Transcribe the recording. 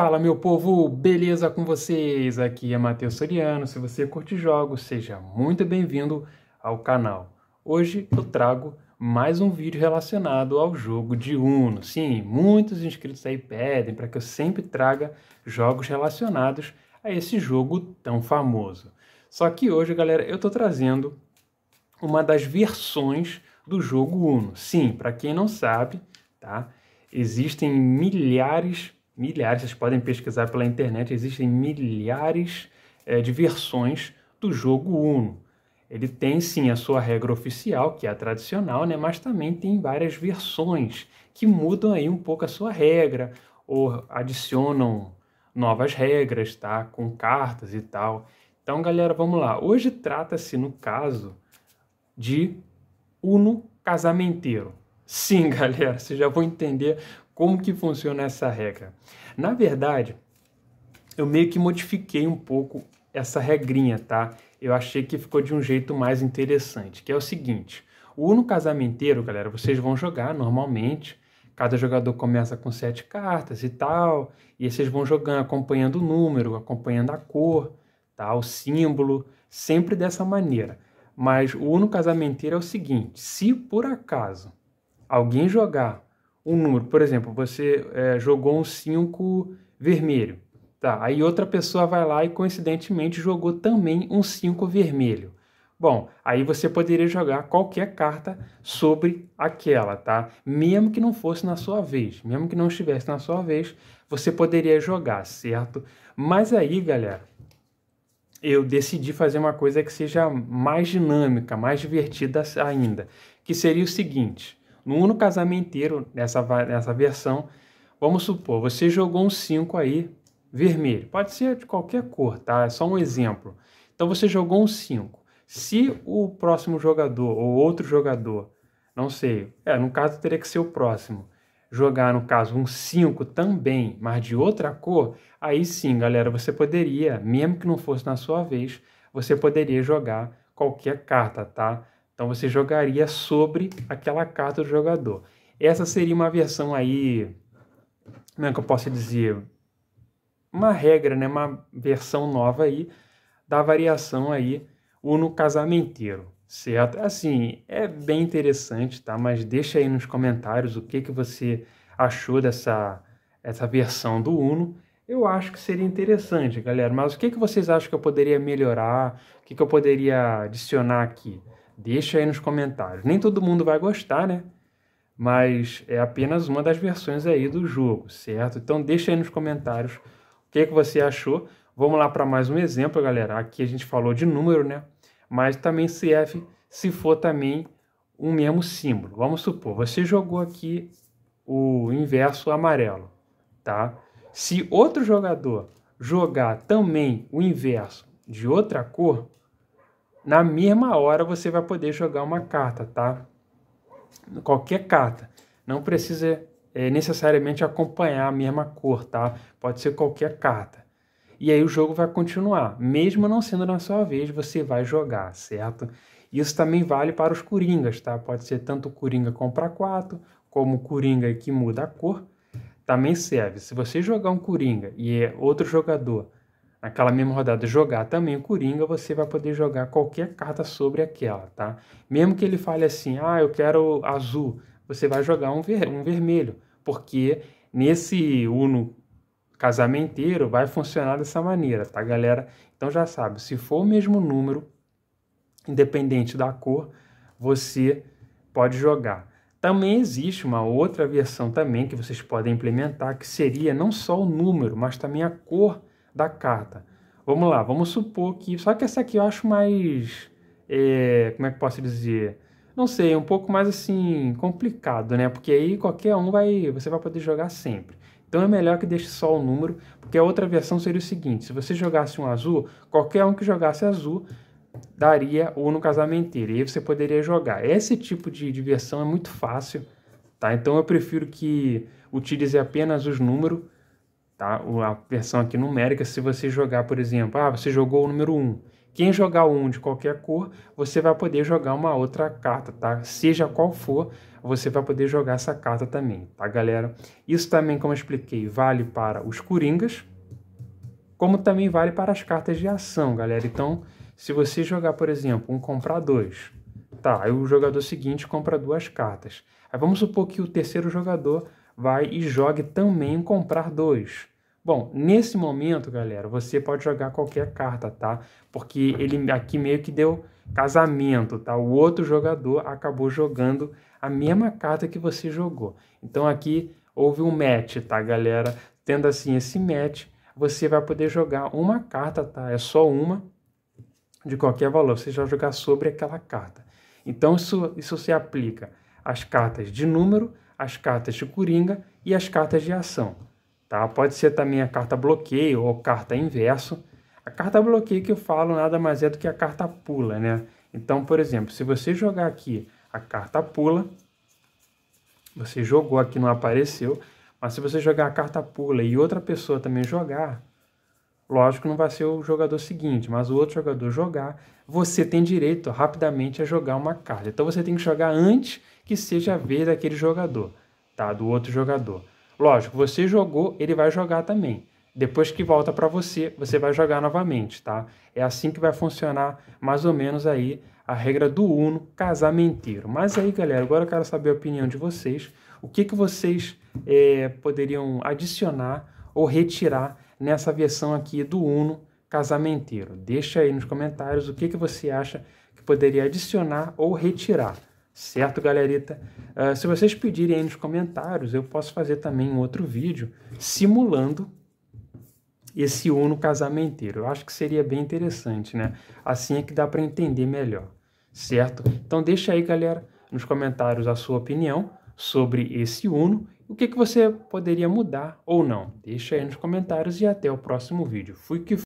Fala, meu povo, beleza com vocês? Aqui é Matheus Soriano. Se você curte jogos, seja muito bem-vindo ao canal. Hoje eu trago mais um vídeo relacionado ao jogo de Uno. Sim, muitos inscritos aí pedem para que eu sempre traga jogos relacionados a esse jogo tão famoso. Só que hoje, galera, eu estou trazendo uma das versões do jogo Uno. Sim, para quem não sabe, tá? Existem milhares milhares, vocês podem pesquisar pela internet, existem milhares é, de versões do jogo Uno. Ele tem sim a sua regra oficial, que é a tradicional, né? mas também tem várias versões que mudam aí um pouco a sua regra ou adicionam novas regras, tá? Com cartas e tal. Então, galera, vamos lá. Hoje trata-se, no caso, de Uno Casamenteiro. Sim, galera, vocês já vão entender como que funciona essa regra. Na verdade, eu meio que modifiquei um pouco essa regrinha, tá? Eu achei que ficou de um jeito mais interessante, que é o seguinte. O Uno Casamenteiro, galera, vocês vão jogar normalmente. Cada jogador começa com sete cartas e tal. E aí vocês vão jogando, acompanhando o número, acompanhando a cor, tá? o símbolo, sempre dessa maneira. Mas o Uno Casamenteiro é o seguinte, se por acaso alguém jogar um número, por exemplo, você é, jogou um 5 vermelho, tá? Aí outra pessoa vai lá e coincidentemente jogou também um 5 vermelho. Bom, aí você poderia jogar qualquer carta sobre aquela, tá? Mesmo que não fosse na sua vez, mesmo que não estivesse na sua vez, você poderia jogar, certo? Mas aí, galera, eu decidi fazer uma coisa que seja mais dinâmica, mais divertida ainda, que seria o seguinte: no Uno Casamenteiro, nessa, nessa versão, vamos supor, você jogou um 5 aí, vermelho. Pode ser de qualquer cor, tá? É só um exemplo. Então você jogou um 5. Se o próximo jogador ou outro jogador, não sei, é, no caso teria que ser o próximo, jogar no caso um 5 também, mas de outra cor, aí sim, galera, você poderia, mesmo que não fosse na sua vez, você poderia jogar qualquer carta, tá? Então você jogaria sobre aquela carta do jogador. Essa seria uma versão aí, como é que eu posso dizer? Uma regra, né? uma versão nova aí da variação aí Uno Casamenteiro, certo? Assim, é bem interessante, tá? Mas deixa aí nos comentários o que, que você achou dessa essa versão do Uno. Eu acho que seria interessante, galera. Mas o que, que vocês acham que eu poderia melhorar? O que, que eu poderia adicionar aqui? Deixa aí nos comentários. Nem todo mundo vai gostar, né? Mas é apenas uma das versões aí do jogo, certo? Então deixa aí nos comentários o que, é que você achou. Vamos lá para mais um exemplo, galera. Aqui a gente falou de número, né? Mas também serve se for também um mesmo símbolo. Vamos supor, você jogou aqui o inverso amarelo, tá? Se outro jogador jogar também o inverso de outra cor, na mesma hora você vai poder jogar uma carta, tá? Qualquer carta. Não precisa é, necessariamente acompanhar a mesma cor, tá? Pode ser qualquer carta. E aí o jogo vai continuar. Mesmo não sendo na sua vez, você vai jogar, certo? Isso também vale para os coringas, tá? Pode ser tanto coringa compra 4, como coringa que muda a cor, também serve. Se você jogar um coringa e é outro jogador naquela mesma rodada jogar também o Coringa, você vai poder jogar qualquer carta sobre aquela, tá? Mesmo que ele fale assim, ah, eu quero azul, você vai jogar um, ver um vermelho, porque nesse Uno casamenteiro vai funcionar dessa maneira, tá, galera? Então já sabe, se for o mesmo número, independente da cor, você pode jogar. Também existe uma outra versão também que vocês podem implementar, que seria não só o número, mas também a cor da carta. Vamos lá, vamos supor que. Só que essa aqui eu acho mais. É, como é que posso dizer? Não sei, um pouco mais assim, complicado, né? Porque aí qualquer um vai. Você vai poder jogar sempre. Então é melhor que deixe só o número, porque a outra versão seria o seguinte: se você jogasse um azul, qualquer um que jogasse azul daria ou no inteiro, e aí você poderia jogar. Esse tipo de diversão é muito fácil, tá? Então eu prefiro que utilize apenas os números tá? A versão aqui numérica, se você jogar, por exemplo, ah, você jogou o número 1. Quem jogar um de qualquer cor, você vai poder jogar uma outra carta, tá? Seja qual for, você vai poder jogar essa carta também, tá, galera? Isso também, como eu expliquei, vale para os coringas, como também vale para as cartas de ação, galera. Então, se você jogar, por exemplo, um comprar dois, tá? Aí o jogador seguinte compra duas cartas. Aí vamos supor que o terceiro jogador vai e jogue também um comprar dois. Bom, nesse momento, galera, você pode jogar qualquer carta, tá? Porque ele aqui meio que deu casamento, tá? O outro jogador acabou jogando a mesma carta que você jogou. Então aqui houve um match, tá, galera? Tendo assim esse match, você vai poder jogar uma carta, tá? É só uma de qualquer valor. Você já jogar sobre aquela carta. Então isso, isso se aplica às cartas de número, as cartas de coringa e as cartas de ação. Tá? Pode ser também a carta bloqueio ou carta inverso. A carta bloqueio que eu falo nada mais é do que a carta pula, né? Então, por exemplo, se você jogar aqui a carta pula, você jogou aqui não apareceu, mas se você jogar a carta pula e outra pessoa também jogar, Lógico, não vai ser o jogador seguinte, mas o outro jogador jogar, você tem direito rapidamente a jogar uma carta. Então você tem que jogar antes que seja a vez daquele jogador, tá? Do outro jogador. Lógico, você jogou, ele vai jogar também. Depois que volta para você, você vai jogar novamente, tá? É assim que vai funcionar mais ou menos aí a regra do Uno casamenteiro. Mas aí, galera, agora eu quero saber a opinião de vocês. O que, que vocês é, poderiam adicionar ou retirar nessa versão aqui do Uno casamenteiro. Deixa aí nos comentários o que, que você acha que poderia adicionar ou retirar. Certo, galerita? Uh, se vocês pedirem aí nos comentários, eu posso fazer também um outro vídeo simulando esse Uno casamenteiro. Eu acho que seria bem interessante, né? Assim é que dá para entender melhor, certo? Então deixa aí, galera, nos comentários a sua opinião sobre esse Uno o que, que você poderia mudar ou não. Deixa aí nos comentários e até o próximo vídeo. Fui que